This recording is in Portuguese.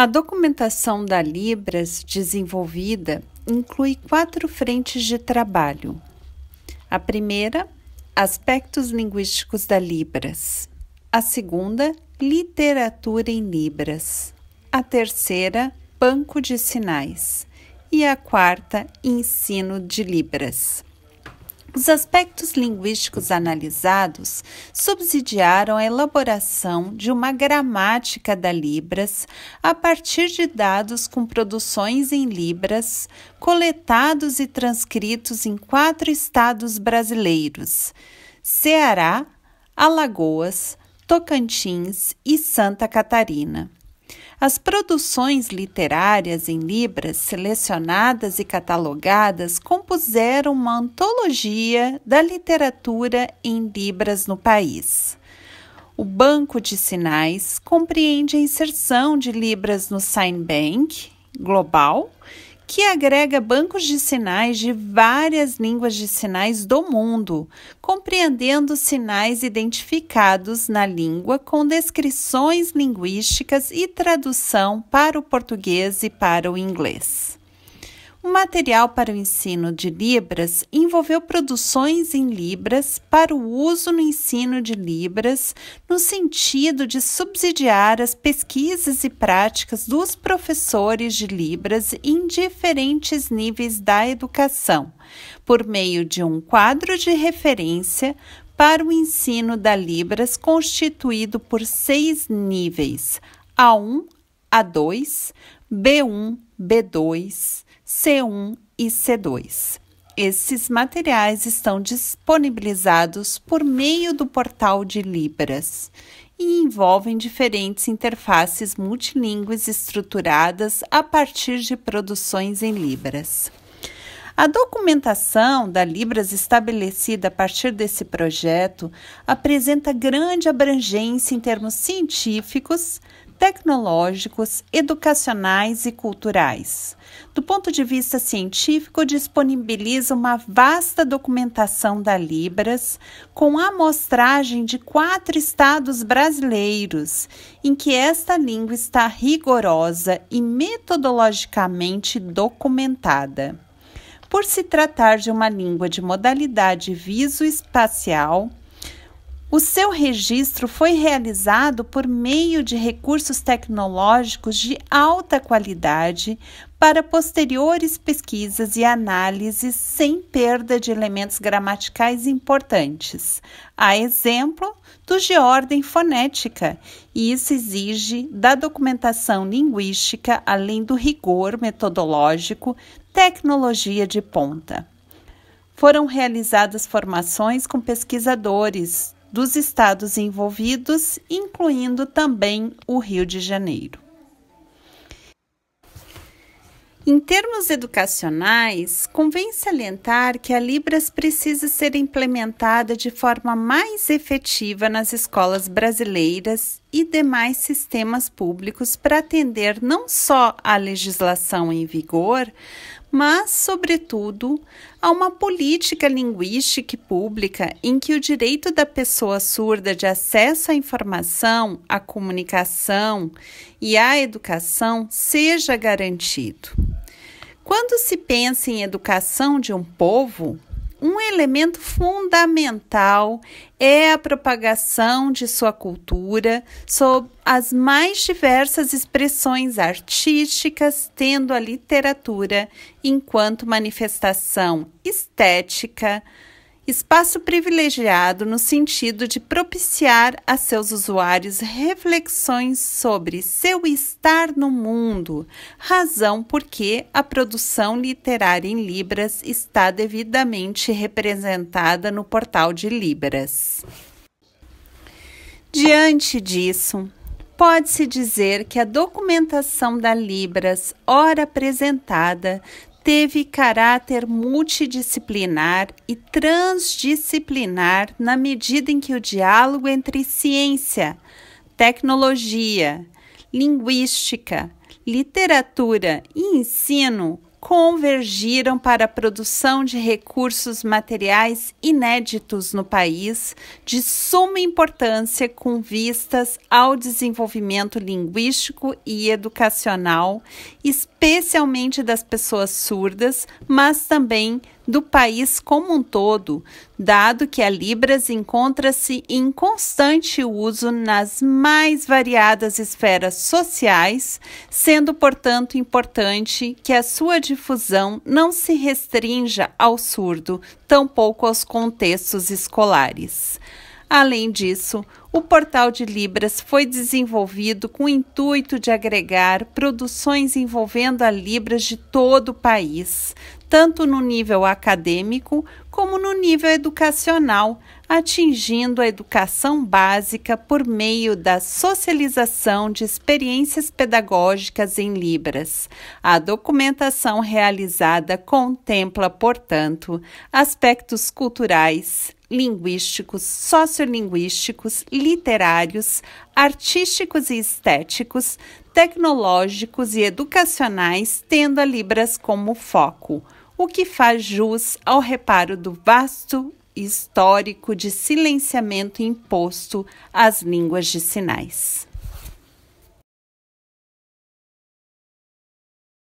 A documentação da Libras desenvolvida inclui quatro frentes de trabalho. A primeira, aspectos linguísticos da Libras. A segunda, literatura em Libras. A terceira, banco de sinais. E a quarta, ensino de Libras. Os aspectos linguísticos analisados subsidiaram a elaboração de uma gramática da Libras a partir de dados com produções em Libras, coletados e transcritos em quatro estados brasileiros: Ceará, Alagoas, Tocantins e Santa Catarina. As produções literárias em Libras, selecionadas e catalogadas, compuseram uma antologia da literatura em Libras no país. O banco de sinais compreende a inserção de Libras no Sign Bank global que agrega bancos de sinais de várias línguas de sinais do mundo, compreendendo sinais identificados na língua com descrições linguísticas e tradução para o português e para o inglês. O material para o ensino de Libras envolveu produções em Libras para o uso no ensino de Libras, no sentido de subsidiar as pesquisas e práticas dos professores de Libras em diferentes níveis da educação, por meio de um quadro de referência para o ensino da Libras constituído por seis níveis: A1, A2, B1, B2. C1 e C2. Esses materiais estão disponibilizados por meio do portal de Libras e envolvem diferentes interfaces multilíngues estruturadas a partir de produções em Libras. A documentação da Libras estabelecida a partir desse projeto apresenta grande abrangência em termos científicos, tecnológicos, educacionais e culturais. Do ponto de vista científico, disponibiliza uma vasta documentação da Libras, com amostragem de quatro estados brasileiros, em que esta língua está rigorosa e metodologicamente documentada. Por se tratar de uma língua de modalidade visoespacial, o seu registro foi realizado por meio de recursos tecnológicos de alta qualidade para posteriores pesquisas e análises sem perda de elementos gramaticais importantes, a exemplo dos de ordem fonética, e isso exige da documentação linguística, além do rigor metodológico, tecnologia de ponta. Foram realizadas formações com pesquisadores dos estados envolvidos, incluindo também o Rio de Janeiro. Em termos educacionais, convém salientar que a Libras precisa ser implementada de forma mais efetiva nas escolas brasileiras e demais sistemas públicos para atender não só à legislação em vigor, mas, sobretudo, a uma política linguística pública em que o direito da pessoa surda de acesso à informação, à comunicação e à educação seja garantido. Quando se pensa em educação de um povo, um elemento fundamental é a propagação de sua cultura sob as mais diversas expressões artísticas, tendo a literatura enquanto manifestação estética, espaço privilegiado no sentido de propiciar a seus usuários reflexões sobre seu estar no mundo, razão por que a produção literária em Libras está devidamente representada no portal de Libras. Diante disso, pode-se dizer que a documentação da Libras, ora apresentada, teve caráter multidisciplinar e transdisciplinar na medida em que o diálogo entre ciência, tecnologia, linguística, literatura e ensino convergiram para a produção de recursos materiais inéditos no país, de suma importância com vistas ao desenvolvimento linguístico e educacional, especialmente das pessoas surdas, mas também do país como um todo, dado que a Libras encontra-se em constante uso nas mais variadas esferas sociais, sendo, portanto, importante que a sua difusão não se restrinja ao surdo, tampouco aos contextos escolares. Além disso, o portal de Libras foi desenvolvido com o intuito de agregar produções envolvendo a Libras de todo o país, tanto no nível acadêmico como no nível educacional, atingindo a educação básica por meio da socialização de experiências pedagógicas em Libras. A documentação realizada contempla, portanto, aspectos culturais, linguísticos, sociolinguísticos, literários, artísticos e estéticos, tecnológicos e educacionais, tendo a Libras como foco, o que faz jus ao reparo do vasto histórico de silenciamento imposto às línguas de sinais.